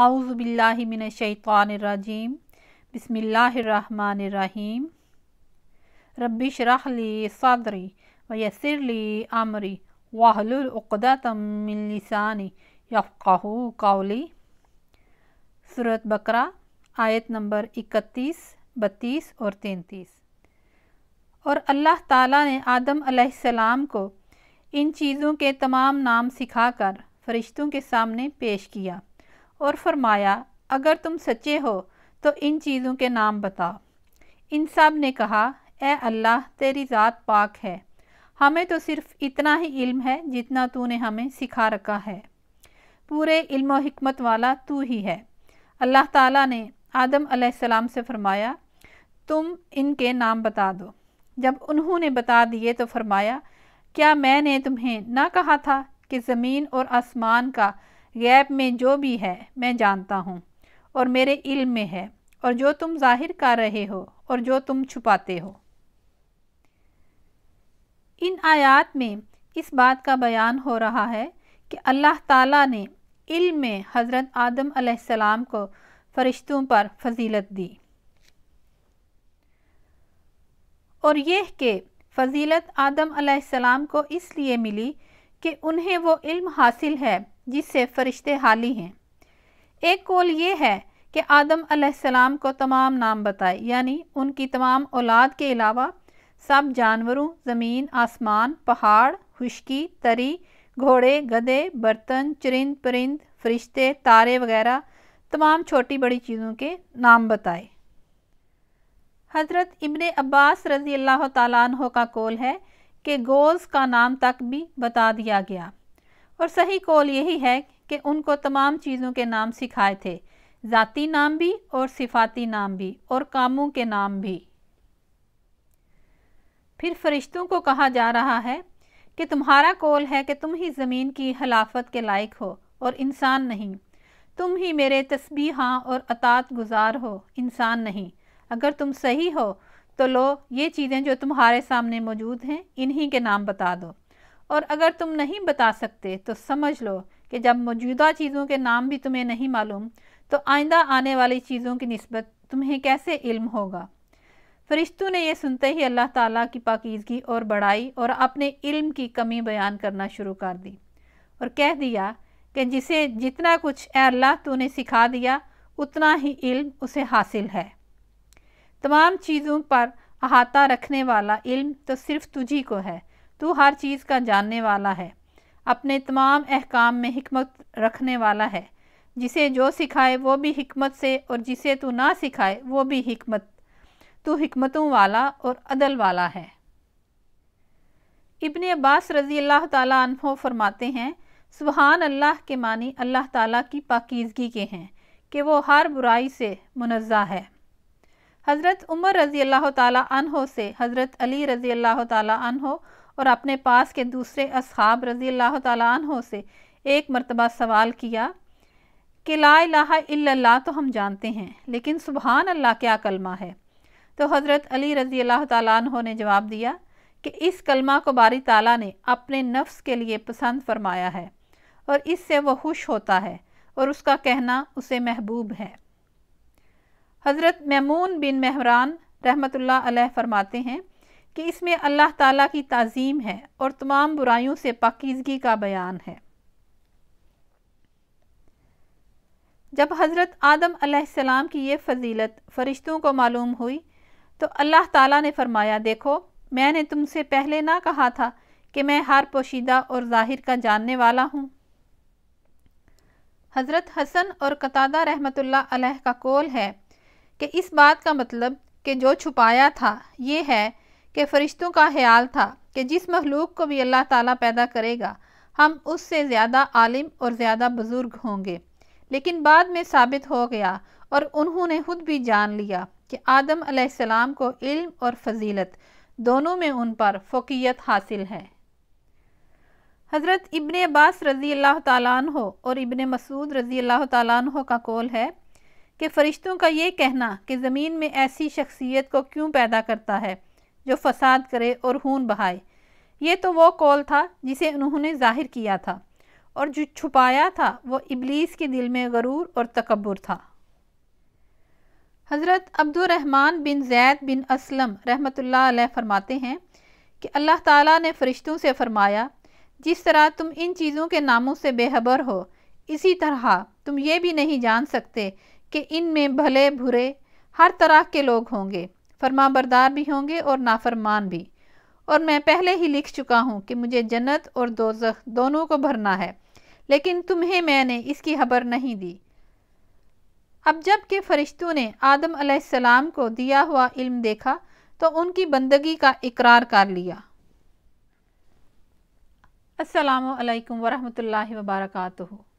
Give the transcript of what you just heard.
आउज़बिल्लिमिनशैतवानरजीम बसमीम रबिश रहली सदरी यसरली आमरी वाहलुलदतमिलसानी याफ़ाह काउली सूरत बकरा आयत नंबर इकतीस बत्तीस और तैंतीस और अल्लाह ताला ने आदम अलैहिस्सलाम को इन चीज़ों के तमाम नाम सिखाकर फरिश्तों के सामने पेश किया और फरमाया अगर तुम सच्चे हो तो इन चीज़ों के नाम बताओ इन सब ने कहा ए अल्लाह तेरी ज़ात पाक है हमें तो सिर्फ इतना ही इल्म है जितना तूने हमें सिखा रखा है पूरे इल्म और हमत वाला तू ही है अल्लाह ताला ने आदम अलैहिस्सलाम से फरमाया तुम इनके नाम बता दो जब उन्होंने बता दिए तो फरमाया क्या मैंने तुम्हें ना कहा था कि ज़मीन और आसमान का गैब में जो भी है मैं जानता हूँ और मेरे इल्म में है और जो तुम जाहिर कर रहे हो और जो तुम छुपाते हो इन आयात में इस बात का बयान हो रहा है कि अल्लाह ताला ने इल्म में हज़रत आदम अलैहिस्सलाम को फरिश्तों पर फजीलत दी और यह कि फजीलत आदम अलैहिस्सलाम को इसलिए मिली कि उन्हें वो इल्म हासिल है जिससे फ़रिश्ते हाली हैं एक कौल ये है कि आदम अलैहिस्सलाम को तमाम नाम बताए यानी उनकी तमाम औलाद के अलावा सब जानवरों ज़मीन आसमान पहाड़ खुश्की तरी घोड़े गधे बर्तन चरिंद परिंद फरिश्ते तारे वगैरह तमाम छोटी बड़ी चीज़ों के नाम बताए हज़रत इब्ने अब्बास रज़ी अल्लाह तु का कौल है के गोल्स का नाम तक भी बता दिया गया और सही कॉल यही है कि उनको तमाम चीज़ों के नाम सिखाए थे ज़ाती नाम भी और सिफाती नाम भी और कामों के नाम भी फिर फरिश्तों को कहा जा रहा है कि तुम्हारा कॉल है कि तुम ही ज़मीन की हलाफत के लायक हो और इंसान नहीं तुम ही मेरे तस्बी हाँ और अतात गुजार हो इंसान नहीं अगर तुम सही हो तो लो ये चीज़ें जो तुम्हारे सामने मौजूद हैं इन्हीं के नाम बता दो और अगर तुम नहीं बता सकते तो समझ लो कि जब मौजूदा चीज़ों के नाम भी तुम्हें नहीं मालूम तो आइंदा आने वाली चीज़ों की नस्बत तुम्हें कैसे इल्म होगा फरिश्तों ने यह सुनते ही अल्लाह ताला की पाकिजगी और बढ़ाई और अपने इल्म की कमी बयान करना शुरू कर दी और कह दिया कि जिसे जितना कुछ अल्लाह तूने सिखा दिया उतना ही इल्म उसे हासिल है तमाम चीज़ों पर अहाता रखने वाला इल्म तो सिर्फ तुझी को है तू हर चीज़ का जानने वाला है अपने तमाम अहकाम में हमत रखने वाला है जिसे जो सिखाए वो भी हमत से और जिसे तू ना सिखाए वो भी हमत तू हमतों वाला और अदल वाला है इबन अब्बास रज़ी अल्लाह तहो फरमाते हैं सुबहान अल्लाह के मानी अल्लाह ताला की पाकिजगी के हैं कि वो हर बुराई से मुनज़ा है हज़रत उमर रज़ी अल्लाह तहो से हज़रत अली रज़ी अल्लाह तहो और अपने पास के दूसरे असहाब रज़ी अल्लाह तहो से एक मरतबा सवाल किया कि ला इल्ला तो हम जानते हैं लेकिन सुबहान अल्लाह क्या कलमा है तो हज़रत अली रज़ी अल्लाह तहो ने जवाब दिया कि इस कलमा को बारी ताला ने अपने नफ्स के लिए पसंद फरमाया है और इससे वह खुश होता है और उसका कहना उसे महबूब है हज़रत ममून बिन महरान रहमत अलैह फरमाते हैं कि इसमें अल्लाह ताला की तज़ीम है और तमाम बुराइयों से पाकिजगी का बयान है जब हज़रत आदम अलैहिस्सलाम की ये फजीलत फ़रिश्तों को मालूम हुई तो अल्लाह ताला ने फरमाया देखो मैंने तुमसे पहले ना कहा था कि मैं हार पोशीदा और ज़ाहिर का जानने वाला हूँ हज़रत हसन और कतादा रहमतुल्लाह अलैह का कौल है कि इस बात का मतलब कि जो छुपाया था ये है कि फ़रिश्तों का ख्याल था कि जिस मखलूक को भी अल्लाह ताला पैदा करेगा हम उससे ज़्यादा आलिम और ज़्यादा बुज़ुर्ग होंगे लेकिन बाद में साबित हो गया और उन्होंने खुद भी जान लिया कि आदम आसमाम को इल्म और फजीलत दोनों में उन पर फोकियत हासिल है हज़रत इबन अब्बास रज़ी अल्लाह तु और इबन मसूद रज़ी अल्लाह तु का कौल है कि फ़रिश्तों का ये कहना कि ज़मीन में ऐसी शख्सियत को क्यों पैदा करता है जो फसाद करे और खून बहाए ये तो वो कौल था जिसे उन्होंने जाहिर किया था और जो छुपाया था वो इबलीस के दिल में गरूर और तकबर था हज़रत अब्दुलरहमान बिन जैद बिन असलम ला फरमाते हैं कि अल्लाह ताला ने फ़रिश्तों से फ़रमाया जिस तरह तुम इन चीज़ों के नामों से बेहबर हो इसी तरह तुम ये भी नहीं जान सकते कि इनमें भले बुरे हर तरह के लोग होंगे फरमा बरदार भी होंगे और नाफरमान भी और मैं पहले ही लिख चुका हूँ कि मुझे जन्नत और दोजख दोनों को भरना है लेकिन तुम्हें मैंने इसकी खबर नहीं दी अब जब के फरिश्तों ने आदम सलाम को दिया हुआ इल्म देखा तो उनकी बंदगी का इकरार कर लिया असलकम वरहमल वबरकू